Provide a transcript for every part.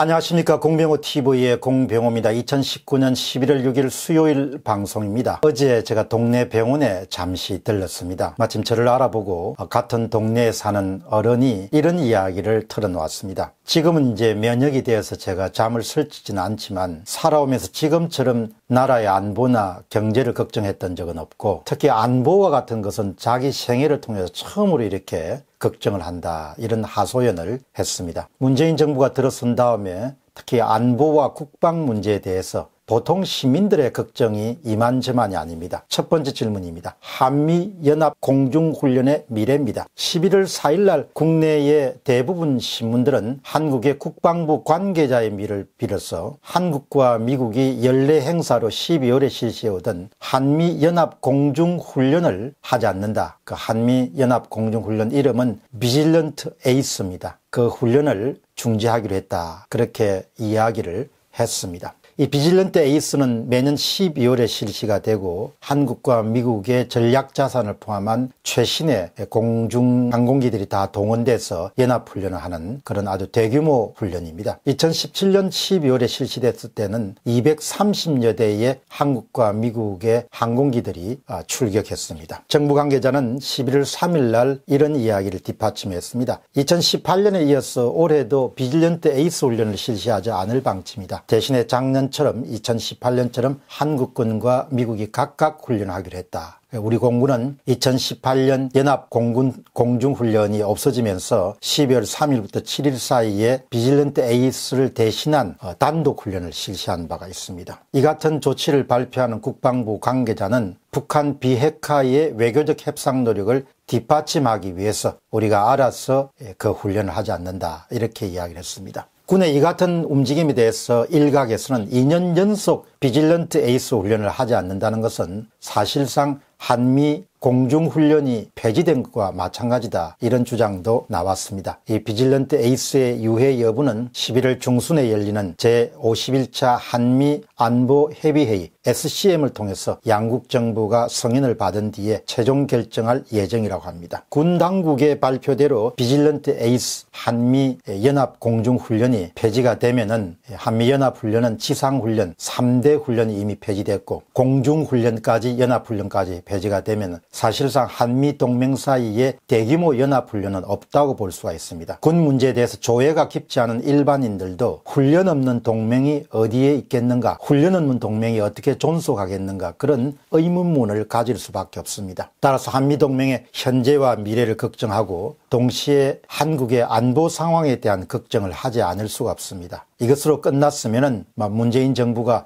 안녕하십니까 공병호TV의 공병호입니다. 2019년 11월 6일 수요일 방송입니다. 어제 제가 동네 병원에 잠시 들렀습니다. 마침 저를 알아보고 같은 동네에 사는 어른이 이런 이야기를 털어놓았습니다. 지금은 이제 면역이 되어서 제가 잠을 설치진 않지만 살아오면서 지금처럼 나라의 안보나 경제를 걱정했던 적은 없고 특히 안보와 같은 것은 자기 생애를 통해서 처음으로 이렇게 걱정을 한다 이런 하소연을 했습니다. 문재인 정부가 들어선 다음에 특히 안보와 국방 문제에 대해서 보통 시민들의 걱정이 이만저만이 아닙니다. 첫 번째 질문입니다. 한미연합공중훈련의 미래입니다. 11월 4일날 국내의 대부분 신문들은 한국의 국방부 관계자의 미를 빌어서 한국과 미국이 연례 행사로 12월에 실시해오던 한미연합공중훈련을 하지 않는다. 그 한미연합공중훈련 이름은 비질런트 에이스입니다. 그 훈련을 중지하기로 했다. 그렇게 이야기를 했습니다. 이 비질런트 에이스는 매년 12월에 실시가 되고 한국과 미국의 전략 자산을 포함한 최신의 공중 항공기들이 다 동원돼서 연합훈련을 하는 그런 아주 대규모 훈련입니다. 2017년 12월에 실시됐을 때는 230여 대의 한국과 미국의 항공기들이 아, 출격했습니다. 정부 관계자는 11월 3일 날 이런 이야기를 뒷받침했습니다. 2018년에 이어서 올해도 비질런트 에이스 훈련을 실시하지 않을 방침이다. 대신에 작년 2000년처럼 2018년처럼 한국군과 미국이 각각 훈련하기로 했다. 우리 공군은 2018년 연합 공군 공중훈련이 없어지면서 12월 3일부터 7일 사이에 비질런트 에이스를 대신한 어, 단독 훈련을 실시한 바가 있습니다. 이 같은 조치를 발표하는 국방부 관계자는 북한 비핵화의 외교적 협상 노력을 뒷받침하기 위해서 우리가 알아서 예, 그 훈련을 하지 않는다 이렇게 이야기를 했습니다. 군의 이 같은 움직임에 대해서 일각에서는 2년 연속 비질런트 에이스 훈련을 하지 않는다는 것은 사실상 한미 공중훈련이 폐지된 것과 마찬가지다 이런 주장도 나왔습니다. 이 비질런트 에이스의 유해 여부는 11월 중순에 열리는 제51차 한미 안보 협의회의 SCM을 통해서 양국 정부가 승인을 받은 뒤에 최종 결정할 예정이라고 합니다. 군 당국의 발표대로 비질런트 에이스 한미 연합 공중훈련이 폐지가 되면은 한미 연합 훈련은 지상 훈련 3대 훈련이 이미 폐지됐고 공중 훈련까지 연합 훈련까지 폐지가 되면 은 사실상 한미 동맹 사이에 대규모 연합훈련은 없다고 볼 수가 있습니다. 군 문제에 대해서 조회가 깊지 않은 일반인들도 훈련 없는 동맹이 어디에 있겠는가, 훈련 없는 동맹이 어떻게 존속하겠는가 그런 의문문을 가질 수밖에 없습니다. 따라서 한미 동맹의 현재와 미래를 걱정하고 동시에 한국의 안보 상황에 대한 걱정을 하지 않을 수가 없습니다. 이것으로 끝났으면은 뭐 문재인 정부가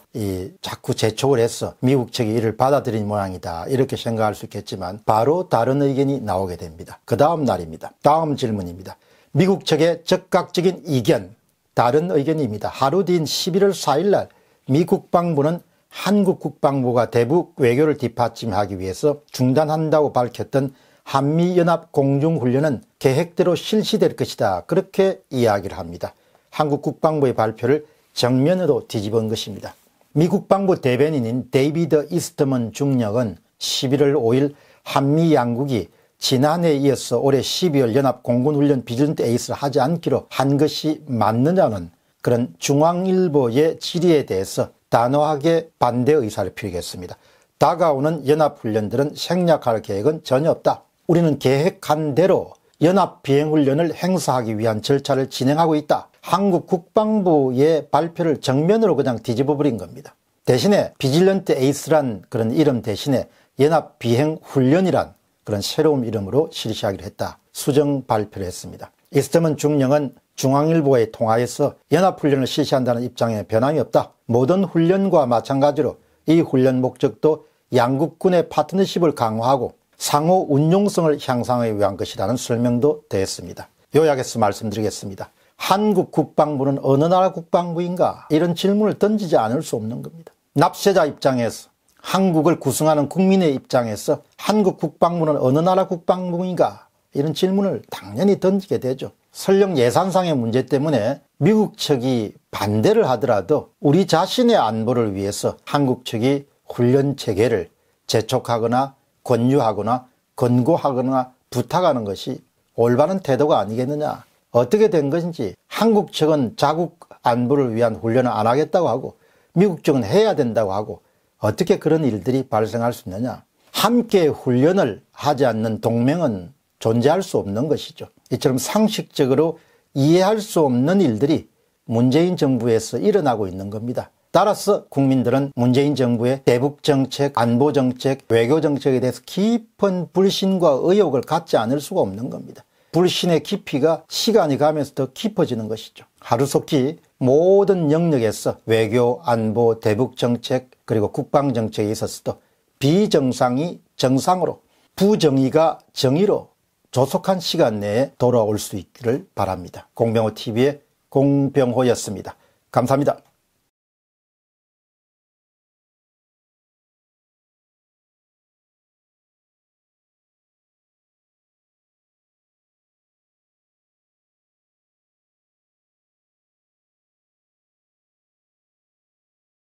자꾸 재촉을 해서 미국 측이 이를 받아들인 모양이다 이렇게 생각할 수 있겠지만 바로 다른 의견이 나오게 됩니다. 그 다음 날입니다. 다음 질문입니다. 미국 측의 적극적인 이견 다른 의견입니다. 하루 뒤인 11월 4일 날 미국 방부는 한국 국방부가 대북 외교를 뒷받침하기 위해서 중단한다고 밝혔던 한미연합 공중훈련은 계획대로 실시될 것이다 그렇게 이야기를 합니다. 한국 국방부의 발표를 정면으로 뒤집은 것입니다. 미 국방부 대변인인 데이비드 이스트먼 중령은 11월 5일 한미 양국이 지난해에 이어서 올해 12월 연합 공군훈련 비준대 에이스를 하지 않기로 한 것이 맞느냐는 그런 중앙일보의 질의에 대해서 단호하게 반대 의사를 표했습니다. 다가오는 연합훈련들은 생략할 계획은 전혀 없다. 우리는 계획한 대로 연합비행훈련을 행사하기 위한 절차를 진행하고 있다. 한국 국방부의 발표를 정면으로 그냥 뒤집어 버린 겁니다. 대신에 비질런트 에이스란 그런 이름 대신에 연합비행훈련이란 그런 새로운 이름으로 실시하기로 했다. 수정 발표를 했습니다. 이스템은 중령은 중앙일보에 통하에서 연합훈련을 실시한다는 입장에 변함이 없다. 모든 훈련과 마찬가지로 이 훈련 목적도 양국군의 파트너십을 강화하고 상호 운용성을 향상하기 위한 것이라는 설명도 되었습니다. 요약해서 말씀드리겠습니다. 한국 국방부는 어느 나라 국방부인가 이런 질문을 던지지 않을 수 없는 겁니다. 납세자 입장에서 한국을 구성하는 국민의 입장에서 한국 국방부는 어느 나라 국방부인가 이런 질문을 당연히 던지게 되죠. 설령 예산상의 문제 때문에 미국 측이 반대를 하더라도 우리 자신의 안보를 위해서 한국 측이 훈련 체계를 재촉하거나 권유하거나 권고하거나 부탁하는 것이 올바른 태도가 아니겠느냐 어떻게 된 것인지 한국 측은 자국 안보를 위한 훈련을 안 하겠다고 하고 미국 측은 해야 된다고 하고 어떻게 그런 일들이 발생할 수 있느냐 함께 훈련을 하지 않는 동맹은 존재할 수 없는 것이죠 이처럼 상식적으로 이해할 수 없는 일들이 문재인 정부에서 일어나고 있는 겁니다 따라서 국민들은 문재인 정부의 대북 정책, 안보 정책, 외교 정책에 대해서 깊은 불신과 의혹을 갖지 않을 수가 없는 겁니다. 불신의 깊이가 시간이 가면서 더 깊어지는 것이죠. 하루속히 모든 영역에서 외교, 안보, 대북 정책, 그리고 국방 정책에 있어서도 비정상이 정상으로, 부정의가 정의로 조속한 시간 내에 돌아올 수 있기를 바랍니다. 공병호 TV의 공병호였습니다. 감사합니다.